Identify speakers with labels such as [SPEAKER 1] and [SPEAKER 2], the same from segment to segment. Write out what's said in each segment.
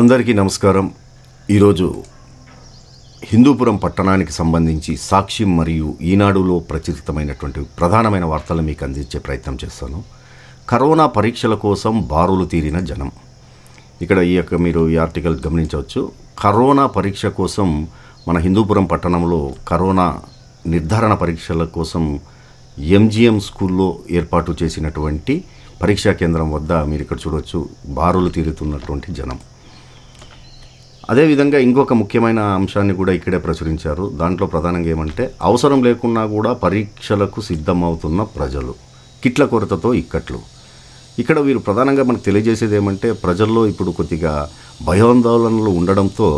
[SPEAKER 1] అందరికీ నమస్కారం ఈరోజు హిందూపురం పట్టణానికి సంబంధించి సాక్షి మరియు ఈనాడులో ప్రచురితమైనటువంటి ప్రధానమైన వార్తలు మీకు అందించే ప్రయత్నం చేస్తాను కరోనా పరీక్షల కోసం బారులు తీరిన జనం ఇక్కడ ఈ యొక్క మీరు ఈ ఆర్టికల్ గమనించవచ్చు కరోనా పరీక్ష కోసం మన హిందూపురం పట్టణంలో కరోనా నిర్ధారణ పరీక్షల కోసం ఎంజిఎం స్కూల్లో ఏర్పాటు చేసినటువంటి పరీక్షా కేంద్రం వద్ద మీరు ఇక్కడ చూడవచ్చు బారులు తీరుతున్నటువంటి జనం అదేవిధంగా ఇంకొక ముఖ్యమైన అంశాన్ని కూడా ఇక్కడే ప్రచురించారు దాంట్లో ప్రధానంగా ఏమంటే అవసరం లేకున్నా కూడా పరీక్షలకు సిద్ధమవుతున్న ప్రజలు కిట్ల కొరతతో ఇక్కట్లు ఇక్కడ వీరు ప్రధానంగా మనకు తెలియజేసేది ఏమంటే ప్రజల్లో ఇప్పుడు కొద్దిగా భయాందోళనలు ఉండడంతో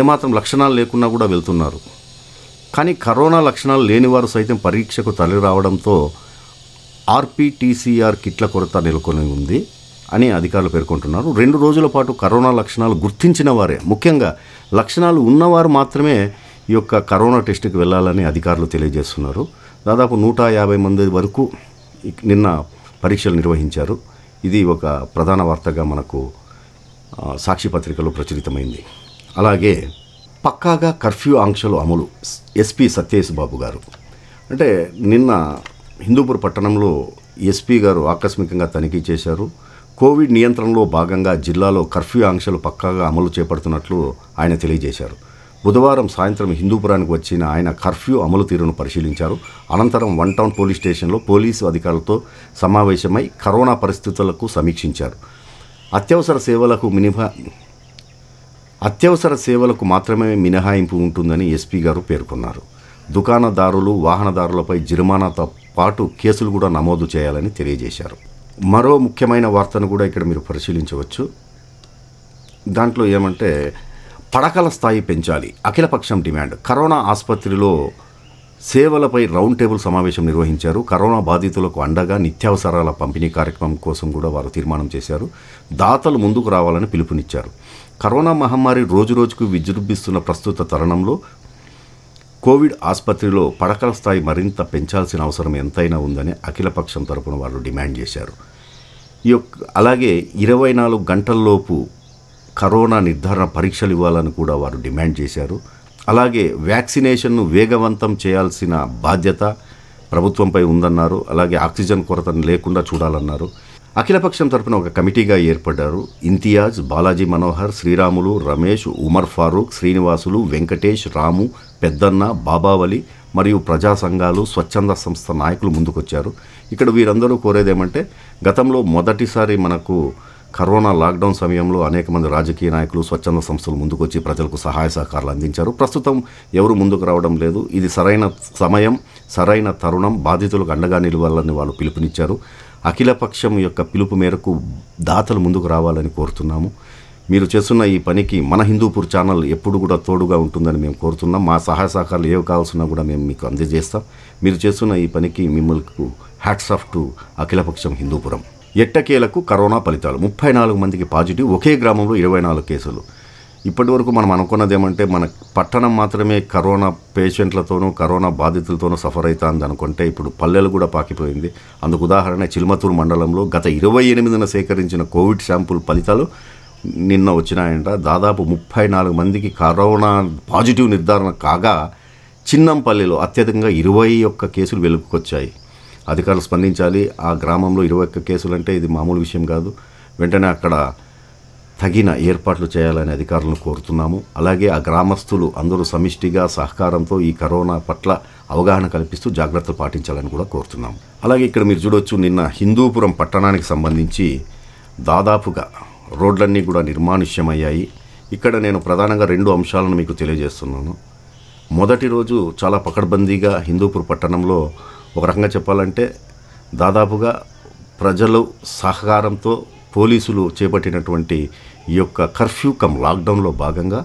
[SPEAKER 1] ఏమాత్రం లక్షణాలు లేకున్నా కూడా వెళ్తున్నారు కానీ కరోనా లక్షణాలు లేనివారు సైతం పరీక్షకు తరలి రావడంతో ఆర్పిటీసీఆర్ కిట్ల కొరత నెలకొని ఉంది అని అధికారులు పేర్కొంటున్నారు రెండు రోజుల పాటు కరోనా లక్షణాలు గుర్తించిన వారే ముఖ్యంగా లక్షణాలు ఉన్నవారు మాత్రమే ఈ యొక్క కరోనా టెస్టుకి వెళ్ళాలని అధికారులు తెలియజేస్తున్నారు దాదాపు నూట యాభై మంది వరకు నిన్న పరీక్షలు నిర్వహించారు ఇది ఒక ప్రధాన వార్తగా మనకు సాక్షి పత్రికలో ప్రచురితమైంది అలాగే పక్కాగా కర్ఫ్యూ ఆంక్షలు అమలు ఎస్పీ సత్యేశ్ బాబు గారు అంటే నిన్న హిందూపూర్ పట్టణంలో ఎస్పీ గారు ఆకస్మికంగా తనిఖీ చేశారు కోవిడ్ నియంత్రణలో భాగంగా జిల్లాలో కర్ఫ్యూ ఆంక్షలు పక్కాగా అమలు చేపడుతున్నట్లు ఆయన తెలియజేశారు బుధవారం సాయంత్రం హిందూపురానికి వచ్చిన ఆయన కర్ఫ్యూ అమలు తీరును పరిశీలించారు అనంతరం వన్ టౌన్ పోలీస్ స్టేషన్లో పోలీసు అధికారులతో సమావేశమై కరోనా పరిస్థితులకు సమీక్షించారు అత్యవసర సేవలకు మినిమ అత్యవసర సేవలకు మాత్రమే మినహాయింపు ఉంటుందని ఎస్పీ గారు పేర్కొన్నారు దుకాణదారులు వాహనదారులపై జరిమానాతో పాటు కేసులు కూడా నమోదు చేయాలని తెలియజేశారు మరో ముఖ్యమైన వార్తను కూడా ఇక్కడ మీరు పరిశీలించవచ్చు దాంట్లో ఏమంటే పడకల స్థాయి పెంచాలి అఖిలపక్షం డిమాండ్ కరోనా ఆసుపత్రిలో సేవలపై రౌండ్ టేబుల్ సమావేశం నిర్వహించారు కరోనా బాధితులకు అండగా నిత్యావసరాల పంపిణీ కార్యక్రమం కోసం కూడా వారు తీర్మానం చేశారు దాతలు ముందుకు రావాలని పిలుపునిచ్చారు కరోనా మహమ్మారి రోజురోజుకు విజృంభిస్తున్న ప్రస్తుత తరుణంలో కోవిడ్ ఆసుపత్రిలో పడకల స్థాయి మరింత పెంచాల్సిన అవసరం ఎంతైనా ఉందని అఖిలపక్షం తరపున వాళ్ళు డిమాండ్ చేశారు ఈ అలాగే ఇరవై నాలుగు గంటల్లోపు కరోనా నిర్ధారణ పరీక్షలు ఇవ్వాలని కూడా వారు డిమాండ్ చేశారు అలాగే వ్యాక్సినేషన్ను వేగవంతం చేయాల్సిన బాధ్యత ప్రభుత్వంపై ఉందన్నారు అలాగే ఆక్సిజన్ కొరతను లేకుండా చూడాలన్నారు అఖిలపక్షం తరపున ఒక కమిటీగా ఏర్పడ్డారు ఇంతియాజ్ బాలాజీ మనోహర్ శ్రీరాములు రమేష్ ఉమర్ ఫారూక్ శ్రీనివాసులు వెంకటేష్ రాము పెద్దన్న బాబావలి మరియు ప్రజా సంఘాలు స్వచ్ఛంద సంస్థ నాయకులు ముందుకొచ్చారు ఇక్కడ వీరందరూ కోరేదేమంటే గతంలో మొదటిసారి మనకు కరోనా లాక్డౌన్ సమయంలో అనేక మంది రాజకీయ నాయకులు స్వచ్ఛంద సంస్థలు ముందుకొచ్చి ప్రజలకు సహాయ సహకారాలు అందించారు ప్రస్తుతం ఎవరు ముందుకు రావడం లేదు ఇది సరైన సమయం సరైన తరుణం బాధితులకు అండగా నిలవాలని వాళ్ళు పిలుపునిచ్చారు అఖిలపక్షం యొక్క పిలుపు మేరకు దాతలు ముందుకు రావాలని కోరుతున్నాము మీరు చేస్తున్న ఈ పనికి మన హిందూపూర్ ఛానల్ ఎప్పుడు కూడా తోడుగా ఉంటుందని మేము కోరుతున్నాం మా సహాయ సహకారాలు ఏవి కావాల్సినా కూడా మేము మీకు అందజేస్తాం మీరు చేస్తున్న ఈ పనికి మిమ్మల్ని హ్యాట్స్ ఆఫ్ టు అఖిలపక్షం హిందూపురం ఎట్టకేలకు కరోనా ఫలితాలు ముప్పై నాలుగు మందికి పాజిటివ్ ఒకే గ్రామంలో ఇరవై నాలుగు కేసులు ఇప్పటి వరకు మనం అనుకున్నది ఏమంటే మన పట్టణం మాత్రమే కరోనా పేషెంట్లతోనూ కరోనా బాధితులతోనూ సఫర్ అవుతుంది అనుకుంటే ఇప్పుడు పల్లెలు కూడా పాకిపోయింది అందుకు ఉదాహరణ చిలుమతూరు మండలంలో గత ఇరవై ఎనిమిదిన సేకరించిన కోవిడ్ శాంపుల్ ఫలితాలు నిన్న వచ్చినాయంట దాదాపు ముప్పై నాలుగు మందికి కరోనా పాజిటివ్ నిర్ధారణ కాగా చిన్నంపల్లిలో అత్యధికంగా ఇరవై ఒక్క కేసులు వెలుగుకొచ్చాయి అధికారులు స్పందించాలి ఆ గ్రామంలో ఇరవై ఒక్క కేసులు అంటే ఇది మామూలు విషయం కాదు వెంటనే అక్కడ తగిన ఏర్పాట్లు చేయాలని అధికారులను కోరుతున్నాము అలాగే ఆ గ్రామస్తులు అందరూ సమిష్టిగా సహకారంతో ఈ కరోనా పట్ల అవగాహన కల్పిస్తూ జాగ్రత్తలు పాటించాలని కూడా కోరుతున్నాము అలాగే ఇక్కడ మీరు చూడొచ్చు నిన్న హిందూపురం పట్టణానికి సంబంధించి దాదాపుగా రోడ్లన్నీ కూడా నిర్మానుష్యమయ్యాయి ఇక్కడ నేను ప్రధానంగా రెండు అంశాలను మీకు తెలియజేస్తున్నాను మొదటి రోజు చాలా పకడ్బందీగా హిందూపూర్ పట్టణంలో ఒక రకంగా చెప్పాలంటే దాదాపుగా ప్రజలు సహకారంతో పోలీసులు చేపట్టినటువంటి ఈ యొక్క కర్ఫ్యూ కమ్ లాక్డౌన్లో భాగంగా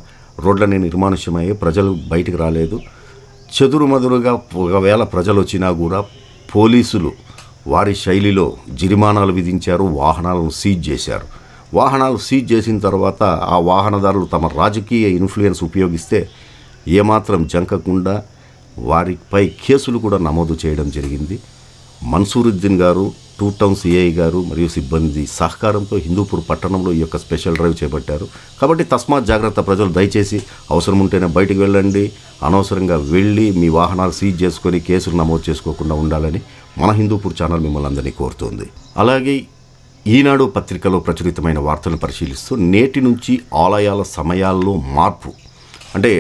[SPEAKER 1] రోడ్లనే నిర్మానుష్యమయ్యే ప్రజలు బయటికి రాలేదు చెదురుమదురుగా ఒకవేళ ప్రజలు వచ్చినా కూడా పోలీసులు వారి శైలిలో జరిమానాలు విధించారు వాహనాలను సీజ్ చేశారు వాహనాలు సీజ్ చేసిన తర్వాత ఆ వాహనదారులు తమ రాజకీయ ఇన్ఫ్లుయెన్స్ ఉపయోగిస్తే ఏమాత్రం జంకకుండా వారిపై కేసులు కూడా నమోదు చేయడం జరిగింది మన్సూరుద్దీన్ గారు టూ టౌన్ సిఐ గారు మరియు సిబ్బంది సహకారంతో హిందూపూర్ పట్టణంలో ఈ యొక్క స్పెషల్ డ్రైవ్ చేపట్టారు కాబట్టి తస్మాత్ జాగ్రత్త ప్రజలు దయచేసి అవసరం ఉంటేనే బయటకు వెళ్ళండి అనవసరంగా వెళ్ళి మీ వాహనాలు సీజ్ చేసుకొని కేసులు నమోదు చేసుకోకుండా ఉండాలని మన హిందూపూర్ ఛానల్ మిమ్మల్ని అందరినీ కోరుతుంది అలాగే ఈనాడు పత్రికలో ప్రచురితమైన వార్తలను పరిశీలిస్తూ నేటి నుంచి ఆలయాల సమయాల్లో మార్పు అంటే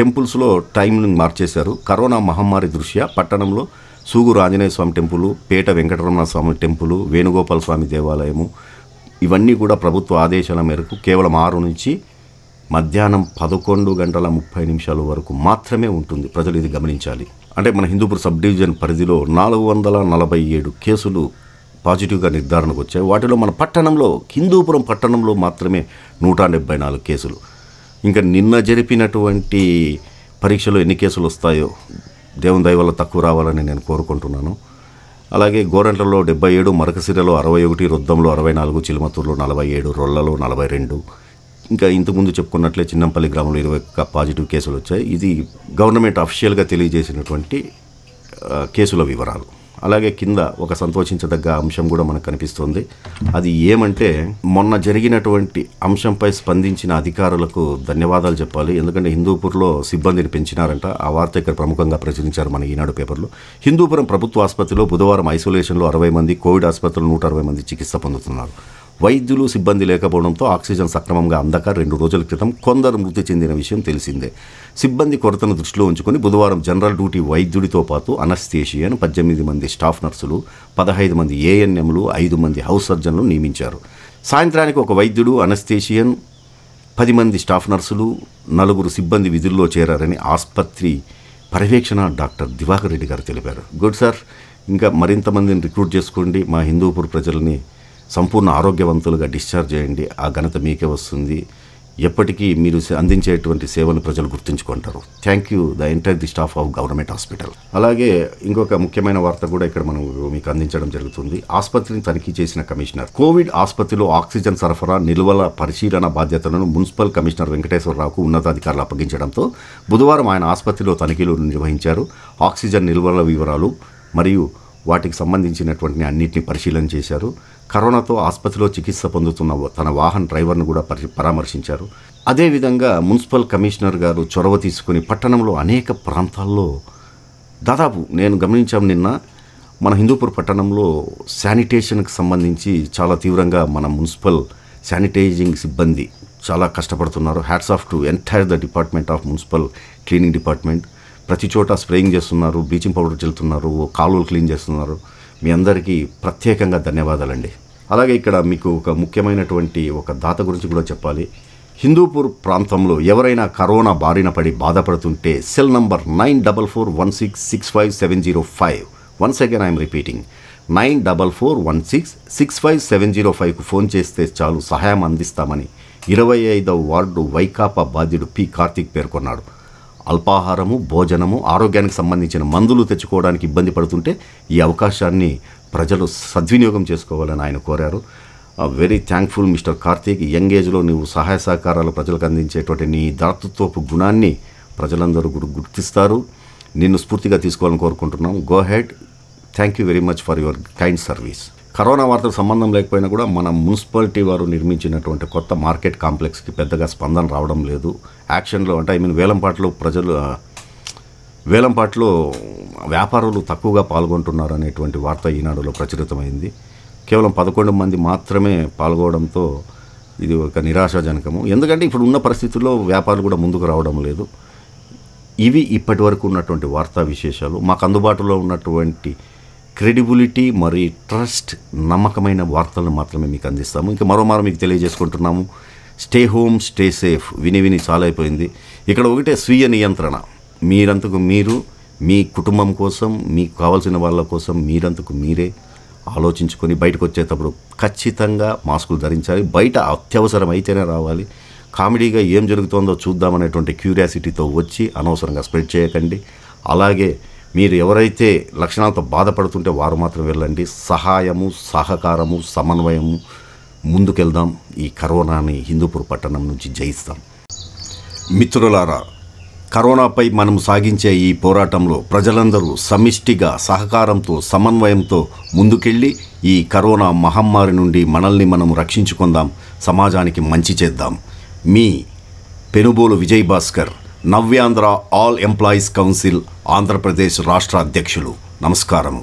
[SPEAKER 1] టెంపుల్స్లో టైమింగ్ మార్చేశారు కరోనా మహమ్మారి దృష్ట్యా పట్టణంలో సూగురు ఆంజనేయ స్వామి టెంపుల్ పేట వెంకటరమణ స్వామి టెంపుల్ వేణుగోపాల స్వామి దేవాలయము ఇవన్నీ కూడా ప్రభుత్వ ఆదేశాల మేరకు కేవలం ఆరు నుంచి మధ్యాహ్నం పదకొండు గంటల ముప్పై నిమిషాల వరకు మాత్రమే ఉంటుంది ప్రజలు ఇది గమనించాలి అంటే మన హిందూపూర్ సబ్ డివిజన్ పరిధిలో నాలుగు వందల నలభై ఏడు కేసులు పాజిటివ్గా నిర్ధారణకు వచ్చాయి వాటిలో మన పట్టణంలో హిందూపురం పట్టణంలో మాత్రమే నూట డెబ్బై నాలుగు కేసులు ఇంకా నిన్న జరిపినటువంటి పరీక్షలో ఎన్ని కేసులు వస్తాయో దేవుని దయ వల్ల తక్కువ రావాలని నేను కోరుకుంటున్నాను అలాగే గోరంట్లలో డెబ్బై ఏడు మరకసిరలో అరవై ఒకటి రుద్దంలో అరవై నాలుగు చిలుమతూరులో నలభై ఏడు రొల్లలో నలభై రెండు ఇంకా ఇంతకుముందు చెప్పుకున్నట్లే చిన్నంపల్లి గ్రామంలో ఇరవై ఒక్క పాజిటివ్ కేసులు వచ్చాయి ఇది గవర్నమెంట్ అఫీషియల్గా తెలియజేసినటువంటి కేసుల వివరాలు అలాగే కింద ఒక సంతోషించదగ్గ అంశం కూడా మనకు కనిపిస్తుంది అది ఏమంటే మొన్న జరిగినటువంటి అంశంపై స్పందించిన అధికారులకు ధన్యవాదాలు చెప్పాలి ఎందుకంటే హిందూపూర్లో సిబ్బందిని పెంచినారంట ఆ వార్త ఇక్కడ ప్రముఖంగా ప్రచురించారు మన ఈనాడు పేపర్లో హిందూపురం ప్రభుత్వ ఆసుపత్రిలో బుధవారం ఐసోలేషన్లో అరవై మంది కోవిడ్ ఆసుపత్రిలో నూట అరవై మంది చికిత్స పొందుతున్నారు వైద్యులు సిబ్బంది లేకపోవడంతో ఆక్సిజన్ సక్రమంగా అందక రెండు రోజుల క్రితం కొందరు మృతి చెందిన విషయం తెలిసిందే సిబ్బంది కొరతను దృష్టిలో ఉంచుకుని బుధవారం జనరల్ డ్యూటీ వైద్యుడితో పాటు అనస్థేషియాను పద్దెనిమిది మంది స్టాఫ్ నర్సులు పదహైదు మంది ఏఎన్ఎంలు ఐదు మంది హౌస్ సర్జన్లు నియమించారు సాయంత్రానికి ఒక వైద్యుడు అనస్థేషియన్ పది మంది స్టాఫ్ నర్సులు నలుగురు సిబ్బంది విధుల్లో చేరారని ఆసుపత్రి పర్యవేక్షణ డాక్టర్ దివాకర్ రెడ్డి గారు తెలిపారు గుడ్ సార్ ఇంకా మరింత మందిని రిక్రూట్ చేసుకోండి మా హిందూపూర్ ప్రజలని సంపూర్ణ ఆరోగ్యవంతులుగా డిశ్చార్జ్ చేయండి ఆ ఘనత మీకే వస్తుంది ఎప్పటికీ మీరు అందించేటువంటి సేవలు ప్రజలు గుర్తుంచుకుంటారు thank you the entire the staff of government hospital అలాగే ఇంకొక ముఖ్యమైన వార్త కూడా ఇక్కడ మనం మీకు అందించడం జరుగుతుంది ఆసుపత్రిని తనిఖీ చేసిన కమిషనర్ కోవిడ్ ఆసుపత్రిలో ఆక్సిజన్ సరఫరా నిల్వల పరిశీలన బాధ్యతలను మున్సిపల్ కమిషనర్ వెంకటేశ్వరరావుకు ఉన్నతాధికారులు అప్పగించడంతో బుధవారం ఆయన ఆసుపత్రిలో తనిఖీలు నిర్వహించారు ఆక్సిజన్ నిల్వల వివరాలు మరియు వాటికి సంబంధించినటువంటి అన్నింటినీ పరిశీలన చేశారు కరోనాతో ఆసుపత్రిలో చికిత్స పొందుతున్న తన వాహన డ్రైవర్ను కూడా పరి పరామర్శించారు అదేవిధంగా మున్సిపల్ కమిషనర్ గారు చొరవ తీసుకుని పట్టణంలో అనేక ప్రాంతాల్లో దాదాపు నేను గమనించాం నిన్న మన హిందూపూర్ పట్టణంలో శానిటేషన్కి సంబంధించి చాలా తీవ్రంగా మన మున్సిపల్ శానిటైజింగ్ సిబ్బంది చాలా కష్టపడుతున్నారు hats off to entire the department of municipal cleaning department ప్రతి చోట స్ప్రేయింగ్ చేస్తున్నారు బ్లీచింగ్ పౌడర్ చల్లుతున్నారు కాలువలు క్లీన్ చేస్తున్నారు మీ అందరికీ ప్రత్యేకంగా ధన్యవాదాలండి అలాగే ఇక్కడ మీకు ఒక ముఖ్యమైనటువంటి ఒక దాత గురించి కూడా చెప్పాలి హిందూపూర్ ప్రాంతంలో ఎవరైనా కరోనా బారిన పడి బాధపడుతుంటే cell number nine double four one six six five seven zero five one second I'm repeating nine double four one six six five seven zero ఫైవ్కు ఫోన్ చేస్తే చాలు సహాయం అందిస్తామని ఇరవై ఐదవ వార్డు వైకాపా బాధ్యుడు పి కార్తిక్ పేర్కొన్నాడు అల్పాహారము భోజనము ఆరోగ్యానికి సంబంధించిన మందులు తెచ్చుకోవడానికి ఇబ్బంది పడుతుంటే ఈ అవకాశాన్ని ప్రజలు సద్వినియోగం చేసుకోవాలని ఆయన కోరారు very thankful mister Karthik young ఏజ్లో నువ్వు సహాయ సహకారాలు ప్రజలకు అందించేటువంటి నీ దాతృత్వపు గుణాన్ని ప్రజలందరూ గుర్తిస్తారు నిన్ను స్ఫూర్తిగా తీసుకోవాలని కోరుకుంటున్నాం go ahead thank you very much for your kind service corona వార్తకు సంబంధం లేకపోయినా కూడా మన మున్సిపాలిటీ వారు నిర్మించినటువంటి కొత్త మార్కెట్ కాంప్లెక్స్కి పెద్దగా స్పందన రావడం లేదు యాక్షన్లో అంటే ఐ మీన్ వేలంపాట్లో ప్రజలు వేలంపాట్లో వ్యాపారులు తక్కువగా పాల్గొంటున్నారు అనేటువంటి వార్త ఈనాడులో ప్రచురితమైంది కేవలం పదకొండు మంది మాత్రమే పాల్గొవడంతో ఇది ఒక నిరాశాజనకము ఎందుకంటే ఇప్పుడు ఉన్న పరిస్థితుల్లో వ్యాపారులు కూడా ముందుకు రావడం లేదు ఇవి ఇప్పటి వరకు ఉన్నటువంటి వార్తా విశేషాలు మాకు అందుబాటులో ఉన్నటువంటి క్రెడిబిలిటీ మరి ట్రస్ట్ నమ్మకమైన వార్తలను మాత్రమే మీకు అందిస్తాము ఇంకా మరోమారు మీకు తెలియజేసుకుంటున్నాము స్టే హోమ్ స్టే సేఫ్ విని విని చాలా అయిపోయింది ఇక్కడ ఒకటే స్వీయ నియంత్రణ మీరంతకు మీరు మీ కుటుంబం కోసం మీకు కావాల్సిన వాళ్ళ కోసం మీరంతకు మీరే ఆలోచించుకొని బయటకు వచ్చేటప్పుడు ఖచ్చితంగా మాస్కులు ధరించాలి బయట అత్యవసరం అయితేనే రావాలి కామెడీగా ఏం జరుగుతుందో చూద్దామనేటువంటి క్యూరియాసిటీతో వచ్చి అనవసరంగా స్ప్రెడ్ చేయకండి అలాగే మీరు ఎవరైతే లక్షణాలతో బాధపడుతుంటే వారు మాత్రం వెళ్ళండి సహాయము సహకారము సమన్వయము ముందుకెళ్దాం ఈ కరోనాని హిందూపూర్ పట్టణం నుంచి జయిస్తాం మిత్రులారా కరోనాపై మనం సాగించే ఈ పోరాటంలో ప్రజలందరూ సమిష్టిగా సహకారంతో సమన్వయంతో ముందుకెళ్ళి ఈ కరోనా మహమ్మారి నుండి మనల్ని మనం రక్షించుకుందాం సమాజానికి మంచి చేద్దాం మీ Penubolu Vijay Bhaskar Navyandhra all employees council Andhra Pradesh రాష్ట్ర అధ్యక్షులు నమస్కారము